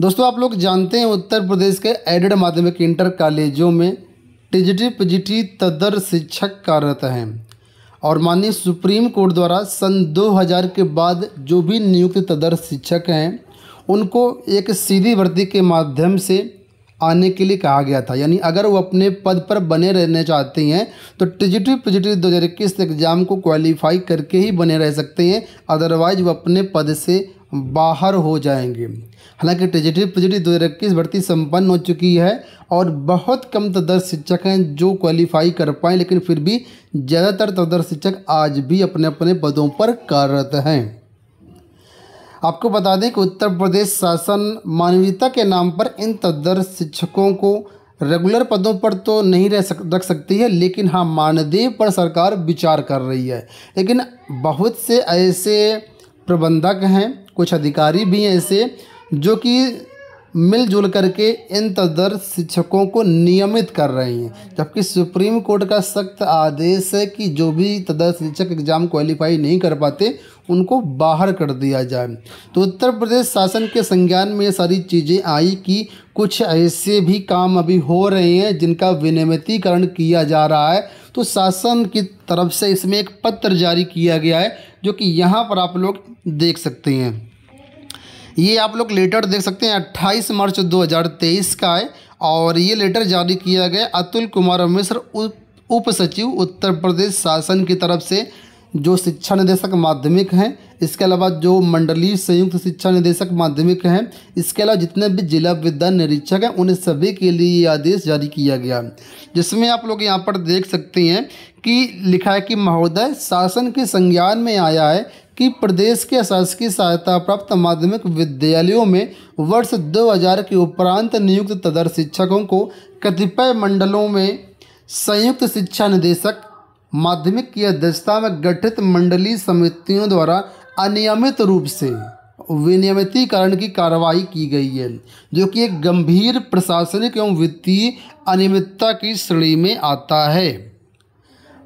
दोस्तों आप लोग जानते हैं उत्तर प्रदेश के एडेड माध्यमिक इंटर कॉलेजों में टिजिटी पजिटी तदर शिक्षक कार्यरत हैं और माननीय सुप्रीम कोर्ट द्वारा सन 2000 के बाद जो भी नियुक्त तदर शिक्षक हैं उनको एक सीधी भर्ती के माध्यम से आने के लिए कहा गया था यानी अगर वो अपने पद पर बने रहने चाहते हैं तो टिजिटी पिजिटी दो हज़ार इक्कीस एग्ज़ाम को क्वालिफाई करके ही बने रह सकते हैं अदरवाइज वो अपने पद से बाहर हो जाएंगे हालांकि ट्रेजिडी पॉजिटिव दो हज़ार इक्कीस भर्ती संपन्न हो चुकी है और बहुत कम तदर शिक्षक हैं जो क्वालिफाई कर पाए लेकिन फिर भी ज़्यादातर तदर शिक्षक आज भी अपने अपने पदों पर कार्यरत हैं आपको बता दें कि उत्तर प्रदेश शासन मानवीयता के नाम पर इन तदर शिक्षकों को रेगुलर पदों पर तो नहीं रह सक रख सकती है लेकिन हाँ मानदेय पर सरकार विचार कर रही है लेकिन बहुत से ऐसे प्रबंधक हैं कुछ अधिकारी भी हैं ऐसे जो कि मिलजुल करके इन तदर शिक्षकों को नियमित कर रही हैं जबकि सुप्रीम कोर्ट का सख्त आदेश है कि जो भी तदर शिक्षक एग्ज़ाम क्वालिफाई नहीं कर पाते उनको बाहर कर दिया जाए तो उत्तर प्रदेश शासन के संज्ञान में ये सारी चीज़ें आई कि कुछ ऐसे भी काम अभी हो रहे हैं जिनका विनियमितीकरण किया जा रहा है तो शासन की तरफ से इसमें एक पत्र जारी किया गया है जो कि यहाँ पर आप लोग देख सकते हैं ये आप लोग लेटर देख सकते हैं अट्ठाईस मार्च दो का है और ये लेटर जारी किया गया अतुल कुमार मिश्र उप सचिव उत्तर प्रदेश शासन की तरफ से जो शिक्षा निदेशक माध्यमिक हैं इसके अलावा जो मंडलीय संयुक्त शिक्षा निदेशक माध्यमिक हैं इसके अलावा जितने भी जिला विद्या निरीक्षक हैं उन सभी के लिए ये आदेश जारी किया गया जिसमें आप लोग यहाँ पर देख सकते हैं कि लिखा है कि महोदय शासन के संज्ञान में आया है कि प्रदेश के शासकीय सहायता प्राप्त माध्यमिक विद्यालयों में वर्ष 2000 के उपरांत नियुक्त तदर शिक्षकों को कतिपय मंडलों में संयुक्त शिक्षा निदेशक माध्यमिक की अध्यक्षता में गठित मंडली समितियों द्वारा अनियमित रूप से विनियमितीकरण की कार्रवाई की गई है जो कि एक गंभीर प्रशासनिक एवं वित्तीय अनियमितता की श्रेणी में आता है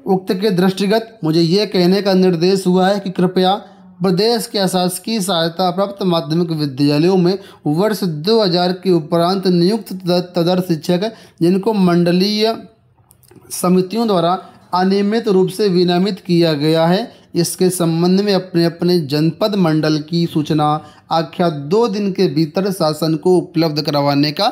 उक्त के दृष्टिगत मुझे ये कहने का निर्देश हुआ है कि कृपया प्रदेश के अशासकीय सहायता प्राप्त माध्यमिक विद्यालयों में वर्ष 2000 के उपरांत नियुक्त तदर शिक्षक जिनको मंडलीय समितियों द्वारा अनियमित रूप से विनियमित किया गया है इसके संबंध में अपने अपने जनपद मंडल की सूचना आख्या दो दिन के भीतर शासन को उपलब्ध करवाने का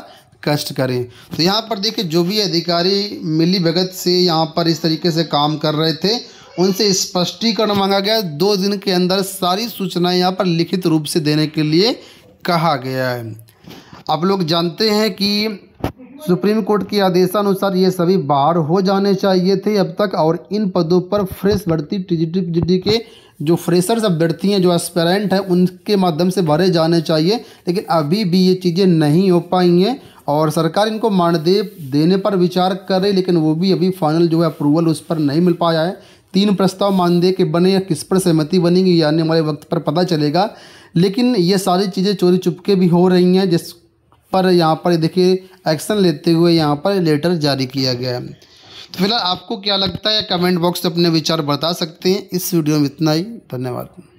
कष्ट करें तो यहाँ पर देखिए जो भी अधिकारी मिली भगत से यहाँ पर इस तरीके से काम कर रहे थे उनसे स्पष्टीकरण मांगा गया दो दिन के अंदर सारी सूचनाएं यहाँ पर लिखित रूप से देने के लिए कहा गया है आप लोग जानते हैं कि सुप्रीम कोर्ट के आदेशानुसार ये सभी बाहर हो जाने चाहिए थे अब तक और इन पदों पर फ्रेश भर्ती टीजीटी के जो फ्रेशर्स अभ्यर्थी हैं जो एस्पेरेंट हैं उनके माध्यम से भरे जाने चाहिए लेकिन अभी भी ये चीज़ें नहीं हो पाई हैं और सरकार इनको मानदेय देने पर विचार कर रही लेकिन वो भी अभी फाइनल जो है अप्रूवल उस पर नहीं मिल पाया है तीन प्रस्ताव मानदेय के बने या किस पर सहमति बनेगी आने वाले वक्त पर पता चलेगा लेकिन ये सारी चीज़ें चोरी चुपके भी हो रही हैं जिस पर यहाँ पर देखिए एक्शन लेते हुए यहाँ पर लेटर जारी किया गया है तो फिलहाल आपको क्या लगता है कमेंट बॉक्स में अपने विचार बता सकते हैं इस वीडियो में इतना ही धन्यवाद